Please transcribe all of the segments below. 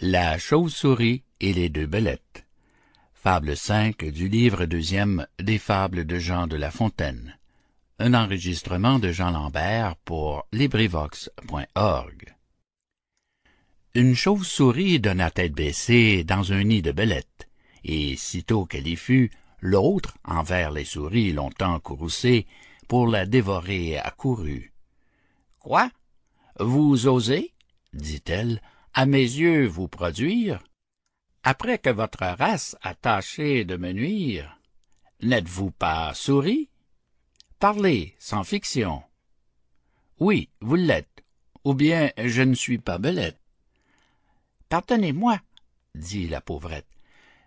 La chauve-souris et les deux belettes. Fable 5 du livre deuxième des fables de Jean de La Fontaine. Un enregistrement de Jean Lambert pour LibriVox.org. Une chauve-souris donna tête baissée dans un nid de belettes, et sitôt qu'elle y fut, l'autre, envers les souris longtemps courroucée, pour la dévorer accourut. Quoi? Vous osez? dit-elle, à mes yeux vous produire, après que votre race a tâché de me nuire, n'êtes-vous pas souris? Parlez, sans fiction. Oui, vous l'êtes, ou bien je ne suis pas belette. Pardonnez-moi, dit la pauvrette,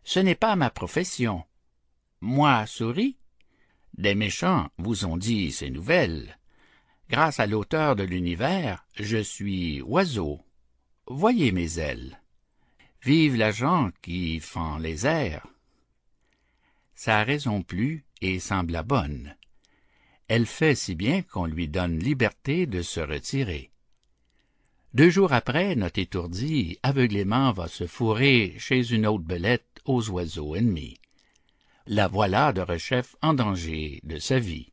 ce n'est pas ma profession. Moi, souris? Des méchants vous ont dit ces nouvelles. Grâce à l'auteur de l'univers, je suis oiseau voyez mes ailes. Vive l'agent qui fend les airs. Sa raison plut et sembla bonne. Elle fait si bien qu'on lui donne liberté de se retirer. Deux jours après, notre étourdi aveuglément va se fourrer chez une autre belette aux oiseaux ennemis. La voilà de rechef en danger de sa vie.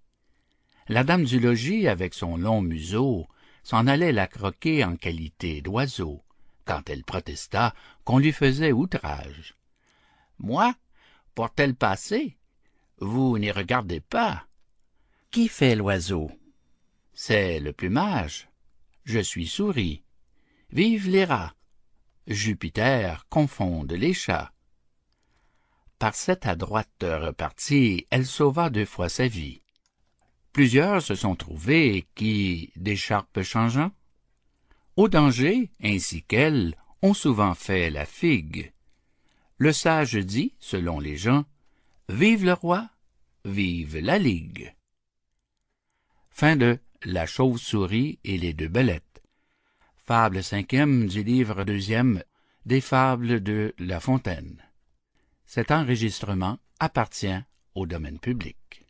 La dame du logis, avec son long museau, s'en allait la croquer en qualité d'oiseau quand elle protesta qu'on lui faisait outrage moi pour t'elle passer vous n'y regardez pas qui fait l'oiseau c'est le plumage je suis souris vive les rats jupiter confonde les chats par cette adroite repartie elle sauva deux fois sa vie plusieurs se sont trouvés qui d'écharpe changeant au danger, ainsi qu'elle, ont souvent fait la figue. Le sage dit, selon les gens, Vive le roi, vive la ligue. Fin de La chauve-souris et les deux belettes. Fable cinquième du livre deuxième des fables de La Fontaine. Cet enregistrement appartient au domaine public.